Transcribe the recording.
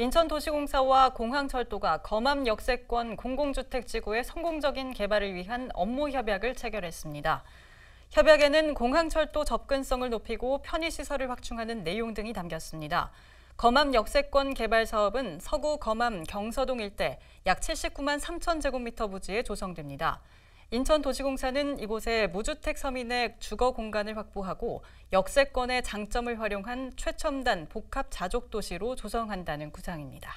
인천도시공사와 공항철도가 검암 역세권 공공주택지구의 성공적인 개발을 위한 업무 협약을 체결했습니다. 협약에는 공항철도 접근성을 높이고 편의시설을 확충하는 내용 등이 담겼습니다. 검암 역세권 개발 사업은 서구 검암 경서동 일대 약 79만 3천 제곱미터 부지에 조성됩니다. 인천도시공사는 이곳에 무주택 서민의 주거 공간을 확보하고 역세권의 장점을 활용한 최첨단 복합 자족도시로 조성한다는 구상입니다.